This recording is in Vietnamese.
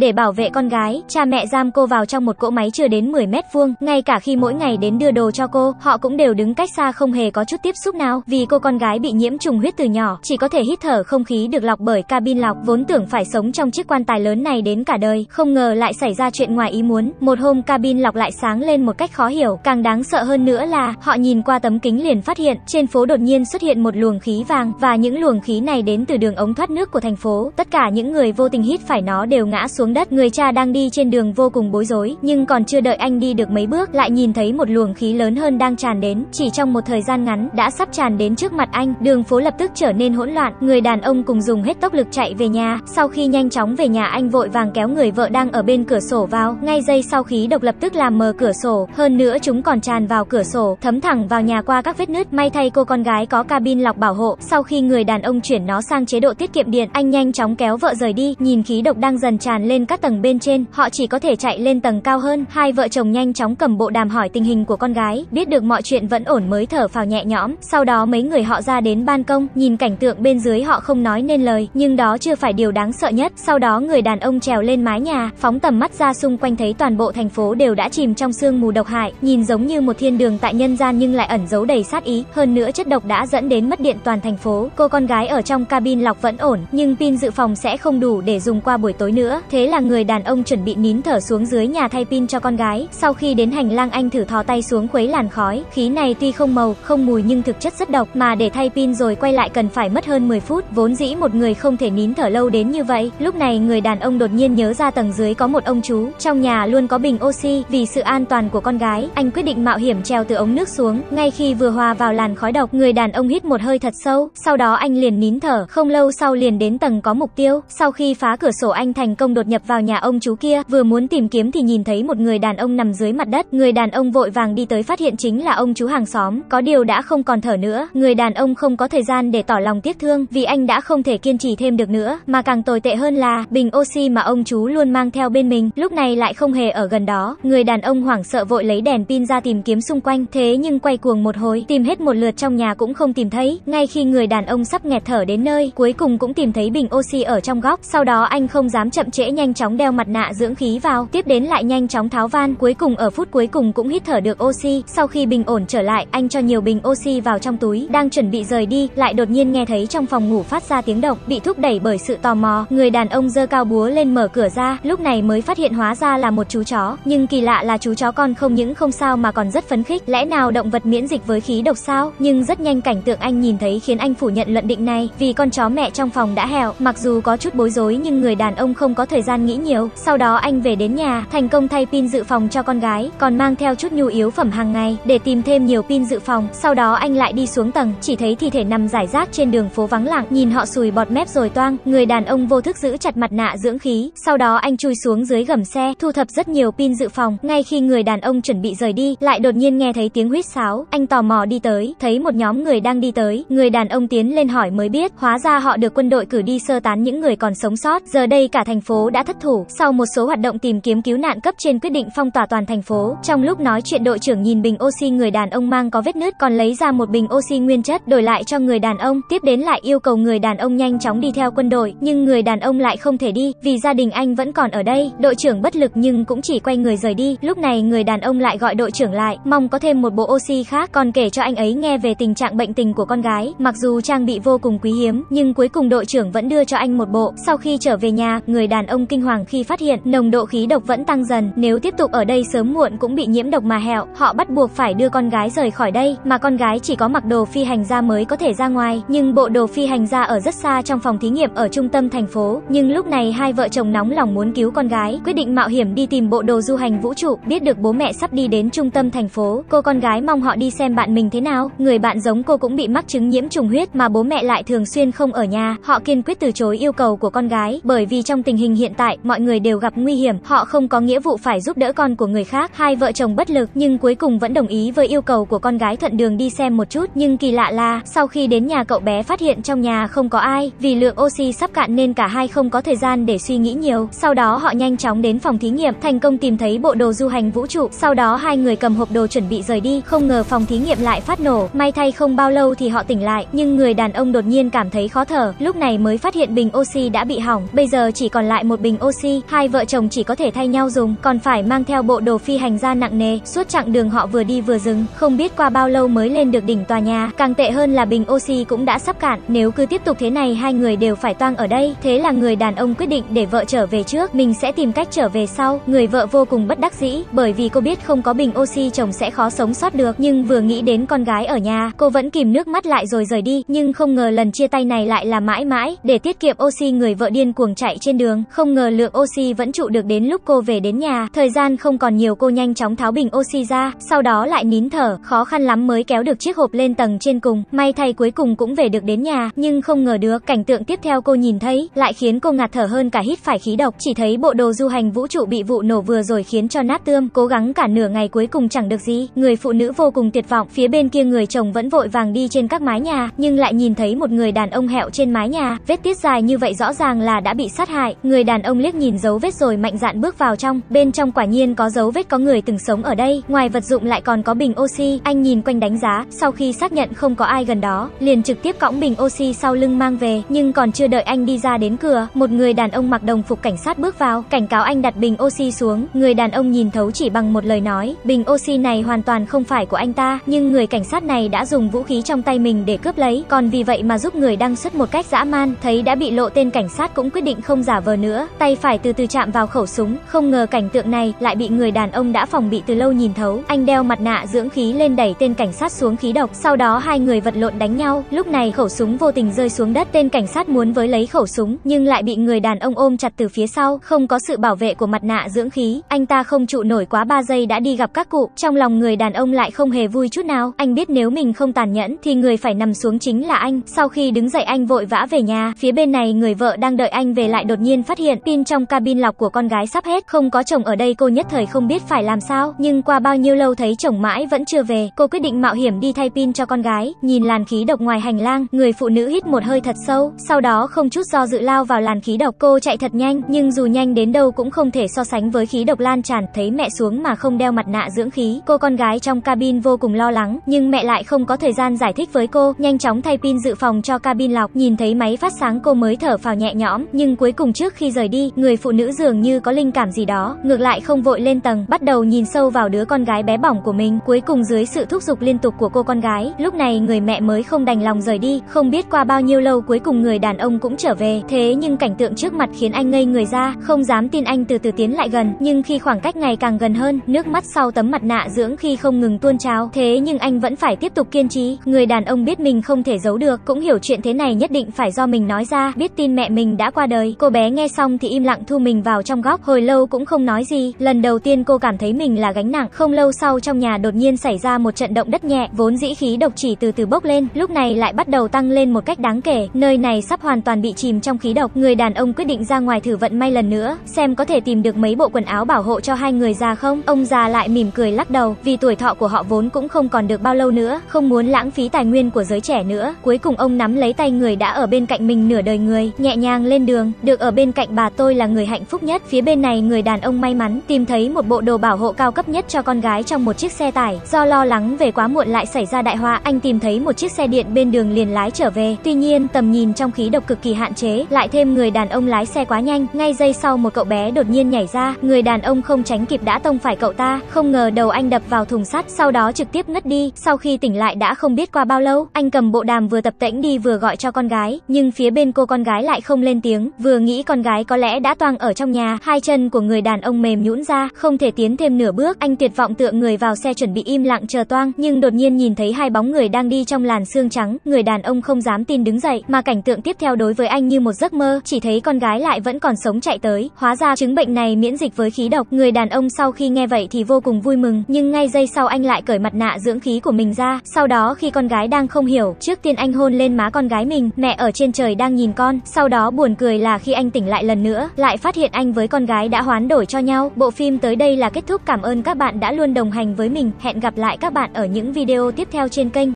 Để bảo vệ con gái, cha mẹ giam cô vào trong một cỗ máy chưa đến 10 mét vuông, ngay cả khi mỗi ngày đến đưa đồ cho cô, họ cũng đều đứng cách xa không hề có chút tiếp xúc nào, vì cô con gái bị nhiễm trùng huyết từ nhỏ, chỉ có thể hít thở không khí được lọc bởi cabin lọc, vốn tưởng phải sống trong chiếc quan tài lớn này đến cả đời, không ngờ lại xảy ra chuyện ngoài ý muốn. Một hôm cabin lọc lại sáng lên một cách khó hiểu, càng đáng sợ hơn nữa là họ nhìn qua tấm kính liền phát hiện trên phố đột nhiên xuất hiện một luồng khí vàng và những luồng khí này đến từ đường ống thoát nước của thành phố. Tất cả những người vô tình hít phải nó đều ngã xuống xuống đất, người cha đang đi trên đường vô cùng bối rối, nhưng còn chưa đợi anh đi được mấy bước, lại nhìn thấy một luồng khí lớn hơn đang tràn đến, chỉ trong một thời gian ngắn đã sắp tràn đến trước mặt anh, đường phố lập tức trở nên hỗn loạn, người đàn ông cùng dùng hết tốc lực chạy về nhà, sau khi nhanh chóng về nhà anh vội vàng kéo người vợ đang ở bên cửa sổ vào, ngay giây sau khí độc lập tức làm mờ cửa sổ, hơn nữa chúng còn tràn vào cửa sổ, thấm thẳng vào nhà qua các vết nứt, may thay cô con gái có cabin lọc bảo hộ, sau khi người đàn ông chuyển nó sang chế độ tiết kiệm điện, anh nhanh chóng kéo vợ rời đi, nhìn khí độc đang dần tràn lên lên các tầng bên trên, họ chỉ có thể chạy lên tầng cao hơn. Hai vợ chồng nhanh chóng cầm bộ đàm hỏi tình hình của con gái, biết được mọi chuyện vẫn ổn mới thở phào nhẹ nhõm. Sau đó mấy người họ ra đến ban công, nhìn cảnh tượng bên dưới họ không nói nên lời, nhưng đó chưa phải điều đáng sợ nhất. Sau đó người đàn ông trèo lên mái nhà, phóng tầm mắt ra xung quanh thấy toàn bộ thành phố đều đã chìm trong sương mù độc hại, nhìn giống như một thiên đường tại nhân gian nhưng lại ẩn giấu đầy sát ý, hơn nữa chất độc đã dẫn đến mất điện toàn thành phố. Cô con gái ở trong cabin lọc vẫn ổn, nhưng pin dự phòng sẽ không đủ để dùng qua buổi tối nữa. Thế là người đàn ông chuẩn bị nín thở xuống dưới nhà thay pin cho con gái. Sau khi đến hành lang anh thử thò tay xuống khuấy làn khói. Khí này tuy không màu, không mùi nhưng thực chất rất độc mà để thay pin rồi quay lại cần phải mất hơn 10 phút. Vốn dĩ một người không thể nín thở lâu đến như vậy. Lúc này người đàn ông đột nhiên nhớ ra tầng dưới có một ông chú, trong nhà luôn có bình oxy, vì sự an toàn của con gái, anh quyết định mạo hiểm treo từ ống nước xuống. Ngay khi vừa hòa vào làn khói độc, người đàn ông hít một hơi thật sâu, sau đó anh liền nín thở. Không lâu sau liền đến tầng có mục tiêu. Sau khi phá cửa sổ anh thành công đột nhập nhập vào nhà ông chú kia, vừa muốn tìm kiếm thì nhìn thấy một người đàn ông nằm dưới mặt đất. Người đàn ông vội vàng đi tới phát hiện chính là ông chú hàng xóm, có điều đã không còn thở nữa. Người đàn ông không có thời gian để tỏ lòng tiếc thương vì anh đã không thể kiên trì thêm được nữa, mà càng tồi tệ hơn là bình oxy mà ông chú luôn mang theo bên mình, lúc này lại không hề ở gần đó. Người đàn ông hoảng sợ vội lấy đèn pin ra tìm kiếm xung quanh, thế nhưng quay cuồng một hồi, tìm hết một lượt trong nhà cũng không tìm thấy. Ngay khi người đàn ông sắp nghẹt thở đến nơi, cuối cùng cũng tìm thấy bình oxy ở trong góc, sau đó anh không dám chậm trễ nhanh nhanh chóng đeo mặt nạ dưỡng khí vào, tiếp đến lại nhanh chóng tháo van, cuối cùng ở phút cuối cùng cũng hít thở được oxy. Sau khi bình ổn trở lại, anh cho nhiều bình oxy vào trong túi, đang chuẩn bị rời đi, lại đột nhiên nghe thấy trong phòng ngủ phát ra tiếng động, bị thúc đẩy bởi sự tò mò, người đàn ông giơ cao búa lên mở cửa ra, lúc này mới phát hiện hóa ra là một chú chó, nhưng kỳ lạ là chú chó con không những không sao mà còn rất phấn khích, lẽ nào động vật miễn dịch với khí độc sao? Nhưng rất nhanh cảnh tượng anh nhìn thấy khiến anh phủ nhận luận định này, vì con chó mẹ trong phòng đã hẻo, mặc dù có chút bối rối nhưng người đàn ông không có thời gian nghĩ nhiều. Sau đó anh về đến nhà, thành công thay pin dự phòng cho con gái, còn mang theo chút nhu yếu phẩm hàng ngày để tìm thêm nhiều pin dự phòng. Sau đó anh lại đi xuống tầng, chỉ thấy thi thể nằm rải rác trên đường phố vắng lặng, nhìn họ sùi bọt mép rồi toang, người đàn ông vô thức giữ chặt mặt nạ dưỡng khí. Sau đó anh chui xuống dưới gầm xe, thu thập rất nhiều pin dự phòng. Ngay khi người đàn ông chuẩn bị rời đi, lại đột nhiên nghe thấy tiếng huýt sáo. Anh tò mò đi tới, thấy một nhóm người đang đi tới. Người đàn ông tiến lên hỏi mới biết, hóa ra họ được quân đội cử đi sơ tán những người còn sống sót. Giờ đây cả thành phố đã đã thất thủ. Sau một số hoạt động tìm kiếm cứu nạn cấp trên quyết định phong tỏa toàn thành phố. Trong lúc nói chuyện đội trưởng nhìn bình oxy người đàn ông mang có vết nứt còn lấy ra một bình oxy nguyên chất đổi lại cho người đàn ông. Tiếp đến lại yêu cầu người đàn ông nhanh chóng đi theo quân đội, nhưng người đàn ông lại không thể đi vì gia đình anh vẫn còn ở đây. Đội trưởng bất lực nhưng cũng chỉ quay người rời đi. Lúc này người đàn ông lại gọi đội trưởng lại, mong có thêm một bộ oxy khác, còn kể cho anh ấy nghe về tình trạng bệnh tình của con gái. Mặc dù trang bị vô cùng quý hiếm, nhưng cuối cùng đội trưởng vẫn đưa cho anh một bộ. Sau khi trở về nhà, người đàn ông kinh hoàng khi phát hiện nồng độ khí độc vẫn tăng dần, nếu tiếp tục ở đây sớm muộn cũng bị nhiễm độc mà hẹo, họ bắt buộc phải đưa con gái rời khỏi đây, mà con gái chỉ có mặc đồ phi hành gia mới có thể ra ngoài, nhưng bộ đồ phi hành gia ở rất xa trong phòng thí nghiệm ở trung tâm thành phố, nhưng lúc này hai vợ chồng nóng lòng muốn cứu con gái, quyết định mạo hiểm đi tìm bộ đồ du hành vũ trụ, biết được bố mẹ sắp đi đến trung tâm thành phố, cô con gái mong họ đi xem bạn mình thế nào, người bạn giống cô cũng bị mắc chứng nhiễm trùng huyết mà bố mẹ lại thường xuyên không ở nhà, họ kiên quyết từ chối yêu cầu của con gái, bởi vì trong tình hình hiện tại, mọi người đều gặp nguy hiểm, họ không có nghĩa vụ phải giúp đỡ con của người khác. Hai vợ chồng bất lực nhưng cuối cùng vẫn đồng ý với yêu cầu của con gái thuận đường đi xem một chút. Nhưng kỳ lạ là, sau khi đến nhà cậu bé phát hiện trong nhà không có ai, vì lượng oxy sắp cạn nên cả hai không có thời gian để suy nghĩ nhiều. Sau đó họ nhanh chóng đến phòng thí nghiệm, thành công tìm thấy bộ đồ du hành vũ trụ. Sau đó hai người cầm hộp đồ chuẩn bị rời đi, không ngờ phòng thí nghiệm lại phát nổ. May thay không bao lâu thì họ tỉnh lại, nhưng người đàn ông đột nhiên cảm thấy khó thở, lúc này mới phát hiện bình oxy đã bị hỏng, bây giờ chỉ còn lại một bình bình oxy, hai vợ chồng chỉ có thể thay nhau dùng, còn phải mang theo bộ đồ phi hành gia nặng nề, suốt chặng đường họ vừa đi vừa dừng, không biết qua bao lâu mới lên được đỉnh tòa nhà, càng tệ hơn là bình oxy cũng đã sắp cạn, nếu cứ tiếp tục thế này hai người đều phải toang ở đây, thế là người đàn ông quyết định để vợ trở về trước, mình sẽ tìm cách trở về sau. Người vợ vô cùng bất đắc dĩ, bởi vì cô biết không có bình oxy chồng sẽ khó sống sót được, nhưng vừa nghĩ đến con gái ở nhà, cô vẫn kìm nước mắt lại rồi rời đi, nhưng không ngờ lần chia tay này lại là mãi mãi, để tiết kiệm oxy người vợ điên cuồng chạy trên đường, không ngờ lượng oxy vẫn trụ được đến lúc cô về đến nhà. Thời gian không còn nhiều cô nhanh chóng tháo bình oxy ra, sau đó lại nín thở, khó khăn lắm mới kéo được chiếc hộp lên tầng trên cùng. May thay cuối cùng cũng về được đến nhà, nhưng không ngờ được cảnh tượng tiếp theo cô nhìn thấy lại khiến cô ngạt thở hơn cả hít phải khí độc. Chỉ thấy bộ đồ du hành vũ trụ bị vụ nổ vừa rồi khiến cho nát tươm, cố gắng cả nửa ngày cuối cùng chẳng được gì. Người phụ nữ vô cùng tuyệt vọng, phía bên kia người chồng vẫn vội vàng đi trên các mái nhà, nhưng lại nhìn thấy một người đàn ông hẹo trên mái nhà, vết tiết dài như vậy rõ ràng là đã bị sát hại. Người đàn ông liếc nhìn dấu vết rồi mạnh dạn bước vào trong. Bên trong quả nhiên có dấu vết có người từng sống ở đây. Ngoài vật dụng lại còn có bình oxy. Anh nhìn quanh đánh giá, sau khi xác nhận không có ai gần đó, liền trực tiếp cõng bình oxy sau lưng mang về. Nhưng còn chưa đợi anh đi ra đến cửa, một người đàn ông mặc đồng phục cảnh sát bước vào, cảnh cáo anh đặt bình oxy xuống. Người đàn ông nhìn thấu chỉ bằng một lời nói, bình oxy này hoàn toàn không phải của anh ta, nhưng người cảnh sát này đã dùng vũ khí trong tay mình để cướp lấy, còn vì vậy mà giúp người đang xuất một cách dã man, thấy đã bị lộ tên cảnh sát cũng quyết định không giả vờ nữa, tay phải từ từ chạm vào khẩu súng, không ngờ cảnh tượng này lại bị người đàn ông đã phòng bị từ lâu nhìn thấu. Anh đeo mặt nạ dưỡng khí lên đẩy tên cảnh sát xuống khí độc, sau đó hai người vật lộn đánh nhau. Lúc này khẩu súng vô tình rơi xuống đất, tên cảnh sát muốn với lấy khẩu súng nhưng lại bị người đàn ông ôm chặt từ phía sau, không có sự bảo vệ của mặt nạ dưỡng khí. Anh ta không trụ nổi quá 3 giây đã đi gặp các cụ. Trong lòng người đàn ông lại không hề vui chút nào. Anh biết nếu mình không tàn nhẫn thì người phải nằm xuống chính là anh. Sau khi đứng dậy anh vội vã về nhà, phía bên này người vợ đang đợi anh về lại đột nhiên phát hiện Hiện pin trong cabin lọc của con gái sắp hết, không có chồng ở đây cô nhất thời không biết phải làm sao, nhưng qua bao nhiêu lâu thấy chồng mãi vẫn chưa về, cô quyết định mạo hiểm đi thay pin cho con gái. Nhìn làn khí độc ngoài hành lang, người phụ nữ hít một hơi thật sâu, sau đó không chút do dự lao vào làn khí độc. Cô chạy thật nhanh, nhưng dù nhanh đến đâu cũng không thể so sánh với khí độc lan tràn, thấy mẹ xuống mà không đeo mặt nạ dưỡng khí. Cô con gái trong cabin vô cùng lo lắng, nhưng mẹ lại không có thời gian giải thích với cô, nhanh chóng thay pin dự phòng cho cabin lọc. Nhìn thấy máy phát sáng cô mới thở phào nhẹ nhõm, nhưng cuối cùng trước khi rời rời đi, người phụ nữ dường như có linh cảm gì đó, ngược lại không vội lên tầng, bắt đầu nhìn sâu vào đứa con gái bé bỏng của mình. Cuối cùng dưới sự thúc giục liên tục của cô con gái, lúc này người mẹ mới không đành lòng rời đi, không biết qua bao nhiêu lâu cuối cùng người đàn ông cũng trở về. Thế nhưng cảnh tượng trước mặt khiến anh ngây người ra, không dám tin anh từ từ tiến lại gần, nhưng khi khoảng cách ngày càng gần hơn, nước mắt sau tấm mặt nạ dưỡng khi không ngừng tuôn trào, thế nhưng anh vẫn phải tiếp tục kiên trì. Người đàn ông biết mình không thể giấu được, cũng hiểu chuyện thế này nhất định phải do mình nói ra, biết tin mẹ mình đã qua đời. Cô bé nghe xong thì im lặng thu mình vào trong góc, hồi lâu cũng không nói gì. Lần đầu tiên cô cảm thấy mình là gánh nặng. Không lâu sau trong nhà đột nhiên xảy ra một trận động đất nhẹ, vốn dĩ khí độc chỉ từ từ bốc lên, lúc này lại bắt đầu tăng lên một cách đáng kể. Nơi này sắp hoàn toàn bị chìm trong khí độc. Người đàn ông quyết định ra ngoài thử vận may lần nữa, xem có thể tìm được mấy bộ quần áo bảo hộ cho hai người già không. Ông già lại mỉm cười lắc đầu, vì tuổi thọ của họ vốn cũng không còn được bao lâu nữa, không muốn lãng phí tài nguyên của giới trẻ nữa. Cuối cùng ông nắm lấy tay người đã ở bên cạnh mình nửa đời người, nhẹ nhàng lên đường, được ở bên cạnh bà tôi là người hạnh phúc nhất. Phía bên này người đàn ông may mắn tìm thấy một bộ đồ bảo hộ cao cấp nhất cho con gái trong một chiếc xe tải. Do lo lắng về quá muộn lại xảy ra đại họa, anh tìm thấy một chiếc xe điện bên đường liền lái trở về. Tuy nhiên, tầm nhìn trong khí độc cực kỳ hạn chế, lại thêm người đàn ông lái xe quá nhanh, ngay giây sau một cậu bé đột nhiên nhảy ra, người đàn ông không tránh kịp đã tông phải cậu ta, không ngờ đầu anh đập vào thùng sắt, sau đó trực tiếp ngất đi. Sau khi tỉnh lại đã không biết qua bao lâu, anh cầm bộ đàm vừa tập tễnh đi vừa gọi cho con gái, nhưng phía bên cô con gái lại không lên tiếng, vừa nghĩ con gái có có lẽ đã toang ở trong nhà, hai chân của người đàn ông mềm nhũn ra, không thể tiến thêm nửa bước. Anh tuyệt vọng tựa người vào xe chuẩn bị im lặng chờ toang, nhưng đột nhiên nhìn thấy hai bóng người đang đi trong làn sương trắng, người đàn ông không dám tin đứng dậy, mà cảnh tượng tiếp theo đối với anh như một giấc mơ, chỉ thấy con gái lại vẫn còn sống chạy tới, hóa ra chứng bệnh này miễn dịch với khí độc. Người đàn ông sau khi nghe vậy thì vô cùng vui mừng, nhưng ngay giây sau anh lại cởi mặt nạ dưỡng khí của mình ra, sau đó khi con gái đang không hiểu, trước tiên anh hôn lên má con gái mình, mẹ ở trên trời đang nhìn con, sau đó buồn cười là khi anh tỉnh lại lần nữa nữa, lại phát hiện anh với con gái đã hoán đổi cho nhau. Bộ phim tới đây là kết thúc. Cảm ơn các bạn đã luôn đồng hành với mình. Hẹn gặp lại các bạn ở những video tiếp theo trên kênh.